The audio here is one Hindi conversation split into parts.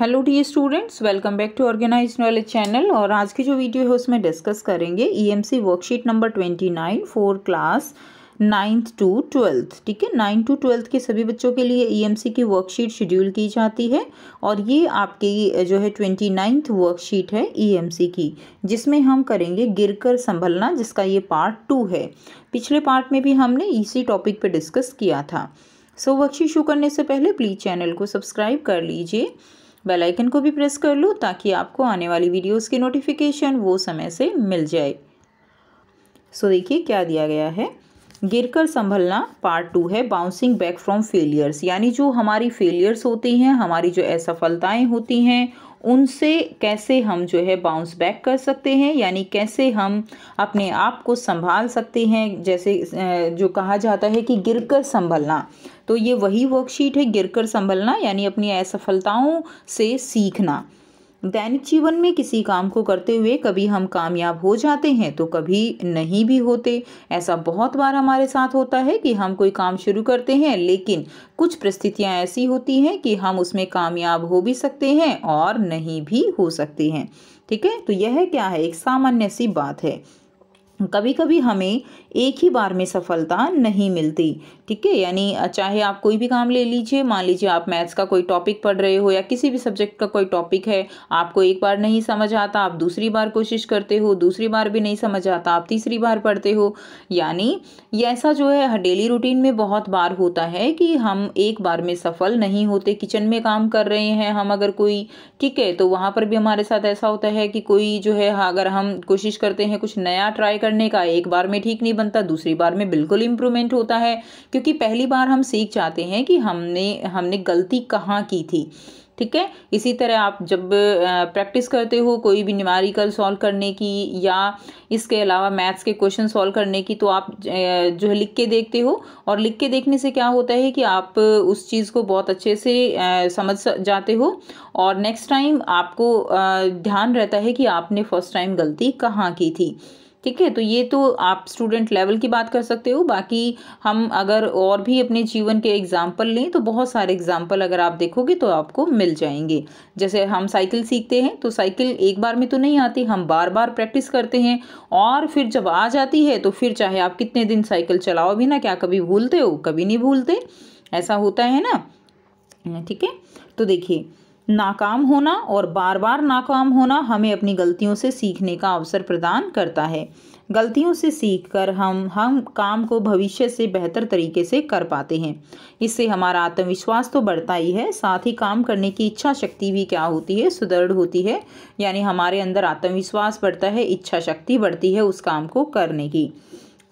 hello the students welcome back to organise knowledge channel और आज की जो वीडियो है उसमें डिस्कस करेंगे EMC worksheet number twenty nine for class ninth to twelfth ठीक है नाइन्थ टू ट्वेल्थ के सभी बच्चों के लिए ईएमसी e की वर्कशीट शेड्यूल की जाती है और ये आपकी जो है ट्वेंटी नाइन्थ वर्कशीट है ईएमसी e की जिसमें हम करेंगे गिरकर संभलना जिसका ये पार्ट टू है पिछले पार्ट में भी हमने इसी टॉपिक पर डिस्कस किया था सो so, वर्कशीट शुरू करने से पहले प्लीज़ चैनल को सब्सक्राइब कर लीजिए बेल आइकन को भी प्रेस कर लो ताकि आपको आने वाली वीडियोस की नोटिफिकेशन वो समय से मिल जाए सो देखिए क्या दिया गया है गिरकर संभलना पार्ट टू है बाउंसिंग बैक फ्रॉम फेलियर्स यानी जो हमारी फेलियर्स होती हैं हमारी जो असफलताएं होती हैं उनसे कैसे हम जो है बाउंस बैक कर सकते हैं यानी कैसे हम अपने आप को संभाल सकते हैं जैसे जो कहा जाता है कि गिरकर संभलना तो ये वही वर्कशीट है गिरकर संभलना यानी अपनी असफलताओं से सीखना दैनिक जीवन में किसी काम को करते हुए कभी हम कामयाब हो जाते हैं तो कभी नहीं भी होते ऐसा बहुत बार हमारे साथ होता है कि हम कोई काम शुरू करते हैं लेकिन कुछ परिस्थितियां ऐसी होती हैं कि हम उसमें कामयाब हो भी सकते हैं और नहीं भी हो सकते हैं ठीक है तो यह क्या है एक सामान्य सी बात है कभी कभी हमें एक ही बार में सफलता नहीं मिलती ठीक है यानी चाहे आप कोई भी काम ले लीजिए मान लीजिए आप मैथ्स का कोई टॉपिक पढ़ रहे हो या किसी भी सब्जेक्ट का कोई टॉपिक है आपको एक बार नहीं समझ आता आप दूसरी बार कोशिश करते हो दूसरी बार भी नहीं समझ आता आप तीसरी बार पढ़ते हो यानी ऐसा जो है डेली रूटीन में बहुत बार होता है कि हम एक बार में सफल नहीं होते किचन में काम कर रहे हैं हम अगर कोई ठीक है तो वहाँ पर भी हमारे साथ ऐसा होता है कि कोई जो है हाँ, अगर हम कोशिश करते हैं कुछ नया ट्राई करने का एक बार में ठीक नहीं बनता दूसरी बार में बिल्कुल इम्प्रूवमेंट होता है कि क्योंकि पहली बार हम सीख जाते हैं कि हमने हमने गलती कहाँ की थी ठीक है इसी तरह आप जब प्रैक्टिस करते हो कोई भी न्यूमेरिकल सॉल्व करने की या इसके अलावा मैथ्स के क्वेश्चन सॉल्व करने की तो आप जो है लिख के देखते हो और लिख के देखने से क्या होता है कि आप उस चीज़ को बहुत अच्छे से समझ जाते हो और नेक्स्ट टाइम आपको ध्यान रहता है कि आपने फर्स्ट टाइम गलती कहाँ की थी ठीक है तो ये तो आप स्टूडेंट लेवल की बात कर सकते हो बाकी हम अगर और भी अपने जीवन के एग्जाम्पल लें तो बहुत सारे एग्जाम्पल अगर आप देखोगे तो आपको मिल जाएंगे जैसे हम साइकिल सीखते हैं तो साइकिल एक बार में तो नहीं आती हम बार बार प्रैक्टिस करते हैं और फिर जब आ जाती है तो फिर चाहे आप कितने दिन साइकिल चलाओ भी ना क्या कभी भूलते हो कभी नहीं भूलते ऐसा होता है ना ठीक है तो देखिए नाकाम होना और बार बार नाकाम होना हमें अपनी गलतियों से सीखने का अवसर प्रदान करता है गलतियों से सीख कर हम हम काम को भविष्य से बेहतर तरीके से कर पाते हैं इससे हमारा आत्मविश्वास तो बढ़ता ही है साथ ही काम करने की इच्छा शक्ति भी क्या होती है सुदृढ़ होती है यानी हमारे अंदर आत्मविश्वास बढ़ता है इच्छा शक्ति बढ़ती है उस काम को करने की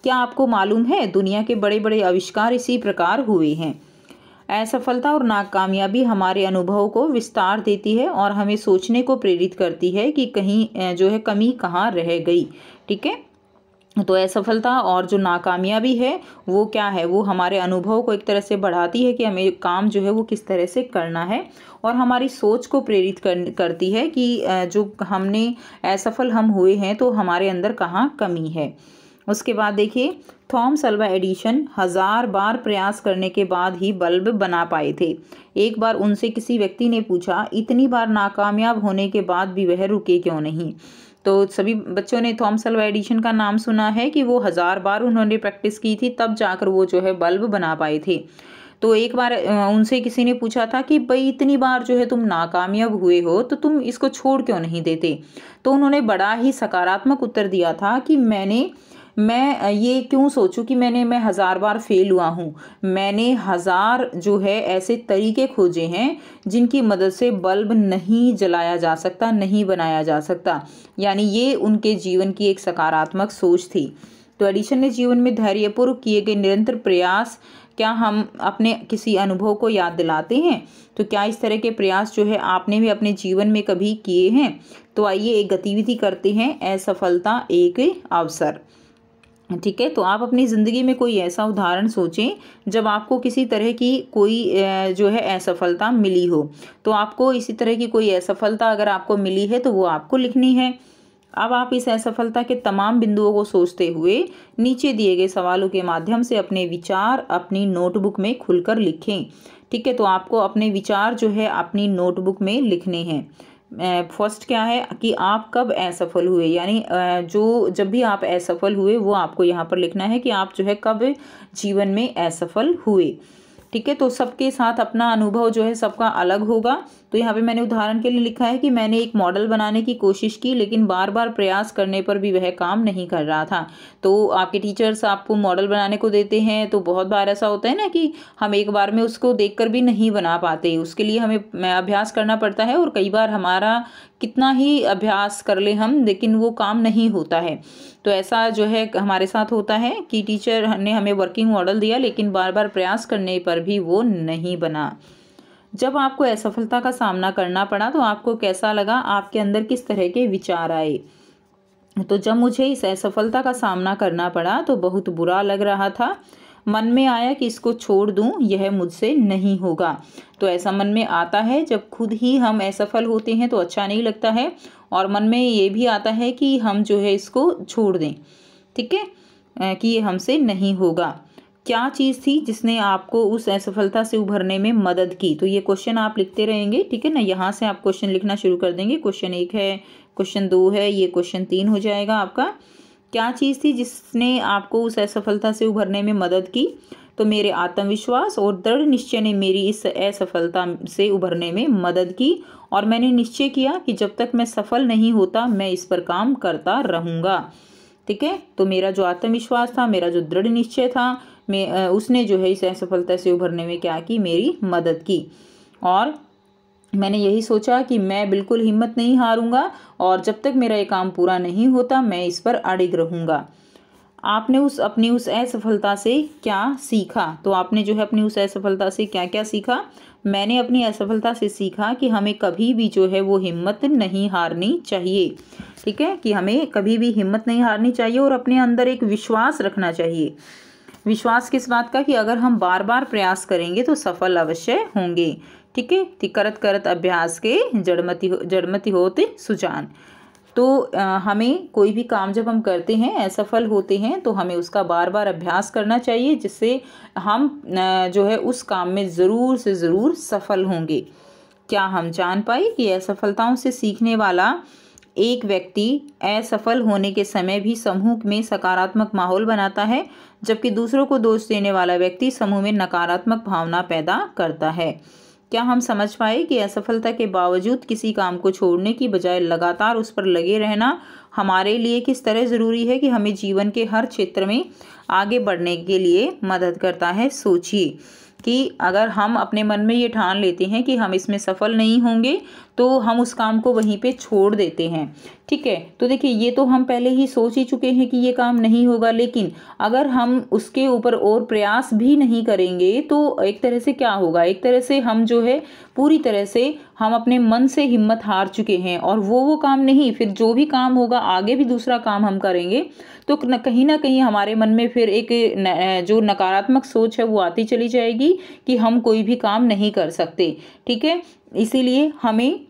क्या आपको मालूम है दुनिया के बड़े बड़े आविष्कार इसी प्रकार हुए हैं असफलता और नाकामयाबी हमारे अनुभव को विस्तार देती है और हमें सोचने को प्रेरित करती है कि कहीं जो है कमी कहाँ रह गई ठीक है तो असफलता और जो नाकामयाबी है वो क्या है वो हमारे अनुभव को एक तरह से बढ़ाती है कि हमें काम जो है वो किस तरह से करना है और हमारी सोच को प्रेरित कर, करती है कि जो हमने असफल हम हुए हैं तो हमारे अंदर कहाँ कमी है उसके बाद देखिए थॉम्स अल्वा एडिशन हज़ार बार प्रयास करने के बाद ही बल्ब बना पाए थे एक बार उनसे किसी व्यक्ति ने पूछा इतनी बार नाकामयाब होने के बाद भी वह रुके क्यों नहीं तो सभी बच्चों ने थॉम्स अल्वा एडिशन का नाम सुना है कि वो हज़ार बार उन्होंने प्रैक्टिस की थी तब जाकर वो जो है बल्ब बना पाए थे तो एक बार उनसे किसी ने पूछा था कि भाई इतनी बार जो है तुम नाकामयाब हुए हो तो तुम इसको छोड़ क्यों नहीं देते तो उन्होंने बड़ा ही सकारात्मक उत्तर दिया था कि मैंने मैं ये क्यों सोचूं कि मैंने मैं हज़ार बार फेल हुआ हूँ मैंने हज़ार जो है ऐसे तरीके खोजे हैं जिनकी मदद से बल्ब नहीं जलाया जा सकता नहीं बनाया जा सकता यानी ये उनके जीवन की एक सकारात्मक सोच थी तो एडिशन ने जीवन में धैर्यपूर्व किए गए निरंतर प्रयास क्या हम अपने किसी अनुभव को याद दिलाते हैं तो क्या इस तरह के प्रयास जो है आपने भी अपने जीवन में कभी किए हैं तो आइए एक गतिविधि करते हैं असफलता एक अवसर ठीक है तो आप अपनी ज़िंदगी में कोई ऐसा उदाहरण सोचें जब आपको किसी तरह की कोई जो है असफलता मिली हो तो आपको इसी तरह की कोई असफलता अगर आपको मिली है तो वो आपको लिखनी है अब आप इस असफलता के तमाम बिंदुओं को सोचते हुए नीचे दिए गए सवालों के माध्यम से अपने विचार अपनी नोटबुक में खुलकर लिखें ठीक है तो आपको अपने विचार जो है अपनी नोटबुक में लिखने हैं फर्स्ट क्या है कि आप कब असफल हुए यानी जो जब भी आप असफल हुए वो आपको यहाँ पर लिखना है कि आप जो है कब जीवन में असफल हुए ठीक है तो सबके साथ अपना अनुभव जो है सबका अलग होगा तो यहाँ पे मैंने उदाहरण के लिए लिखा है कि मैंने एक मॉडल बनाने की कोशिश की लेकिन बार बार प्रयास करने पर भी वह काम नहीं कर रहा था तो आपके टीचर्स आपको मॉडल बनाने को देते हैं तो बहुत बार ऐसा होता है ना कि हम एक बार में उसको देख भी नहीं बना पाते उसके लिए हमें अभ्यास करना पड़ता है और कई बार हमारा कितना ही अभ्यास कर ले हम लेकिन वो काम नहीं होता है तो ऐसा जो है हमारे साथ होता है कि टीचर ने हमें वर्किंग मॉडल दिया लेकिन बार बार प्रयास करने पर भी वो नहीं बना जब आपको असफलता का सामना करना पड़ा तो आपको कैसा लगा आपके अंदर किस तरह के विचार आए तो जब मुझे इस असफलता का सामना करना पड़ा तो बहुत बुरा लग रहा था मन में आया कि इसको छोड़ दूं यह मुझसे नहीं होगा तो ऐसा मन में आता है जब खुद ही हम असफल होते हैं तो अच्छा नहीं लगता है और मन में ये भी आता है कि हम जो है इसको छोड़ दें ठीक है कि ये हमसे नहीं होगा क्या चीज़ थी जिसने आपको उस असफलता से उभरने में मदद की तो ये क्वेश्चन आप लिखते रहेंगे ठीक है ना यहाँ से आप क्वेश्चन लिखना शुरू कर देंगे क्वेश्चन एक है क्वेश्चन दो है ये क्वेश्चन तीन हो जाएगा आपका क्या चीज़ थी जिसने आपको उस असफलता से उभरने में मदद की तो मेरे आत्मविश्वास और दृढ़ निश्चय ने मेरी इस असफलता से उभरने में मदद की और मैंने निश्चय किया कि जब तक मैं सफल नहीं होता मैं इस पर काम करता रहूँगा ठीक है तो मेरा जो आत्मविश्वास था मेरा जो दृढ़ निश्चय था में उसने जो है इस असफलता से उभरने में क्या की मेरी मदद की और मैंने यही सोचा कि मैं बिल्कुल हिम्मत नहीं हारूंगा और जब तक मेरा ये काम पूरा नहीं होता मैं इस पर अड़िग रहूंगा आपने उस अपनी उस असफलता से क्या सीखा तो आपने जो है अपनी उस असफलता से क्या क्या सीखा मैंने अपनी असफलता से सीखा कि हमें कभी भी जो है वो हिम्मत नहीं हारनी चाहिए ठीक है कि हमें कभी भी हिम्मत नहीं हारनी चाहिए और अपने अंदर एक विश्वास रखना चाहिए विश्वास किस बात का कि अगर हम बार बार प्रयास करेंगे तो सफल अवश्य होंगे ठीक है ती करत करत अभ्यास के जड़मति हो जड़मति होते सुजान तो आ, हमें कोई भी काम जब हम करते हैं असफल होते हैं तो हमें उसका बार बार अभ्यास करना चाहिए जिससे हम आ, जो है उस काम में ज़रूर से ज़रूर सफल होंगे क्या हम जान पाए कि असफलताओं से सीखने वाला एक व्यक्ति असफल होने के समय भी समूह में सकारात्मक माहौल बनाता है जबकि दूसरों को दोष देने वाला व्यक्ति समूह में नकारात्मक भावना पैदा करता है क्या हम समझ पाए कि असफलता के बावजूद किसी काम को छोड़ने की बजाय लगातार उस पर लगे रहना हमारे लिए किस तरह ज़रूरी है कि हमें जीवन के हर क्षेत्र में आगे बढ़ने के लिए मदद करता है सोचिए कि अगर हम अपने मन में ये ठान लेते हैं कि हम इसमें सफल नहीं होंगे तो हम उस काम को वहीं पे छोड़ देते हैं ठीक है तो देखिए ये तो हम पहले ही सोच ही चुके हैं कि ये काम नहीं होगा लेकिन अगर हम उसके ऊपर और प्रयास भी नहीं करेंगे तो एक तरह से क्या होगा एक तरह से हम जो है पूरी तरह से हम अपने मन से हिम्मत हार चुके हैं और वो वो काम नहीं फिर जो भी काम होगा आगे भी दूसरा काम हम करेंगे तो कहीं ना कहीं हमारे मन में फिर एक न, जो नकारात्मक सोच है वो आती चली जाएगी कि हम कोई भी काम नहीं कर सकते ठीक है इसीलिए हमें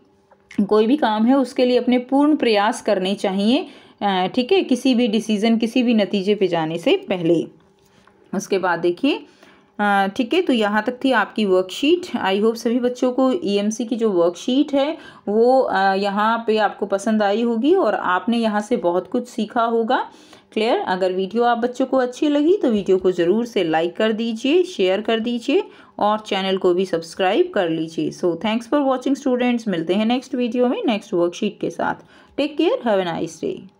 कोई भी काम है उसके लिए अपने पूर्ण प्रयास करने चाहिए ठीक है किसी भी डिसीज़न किसी भी नतीजे पे जाने से पहले उसके बाद देखिए ठीक है तो यहाँ तक थी आपकी वर्कशीट आई होप सभी बच्चों को ई e की जो वर्कशीट है वो यहाँ पे आपको पसंद आई होगी और आपने यहाँ से बहुत कुछ सीखा होगा क्लियर अगर वीडियो आप बच्चों को अच्छी लगी तो वीडियो को ज़रूर से लाइक कर दीजिए शेयर कर दीजिए और चैनल को भी सब्सक्राइब कर लीजिए so thanks for watching students मिलते हैं नेक्स्ट वीडियो में नेक्स्ट वर्कशीट के साथ take care have a nice day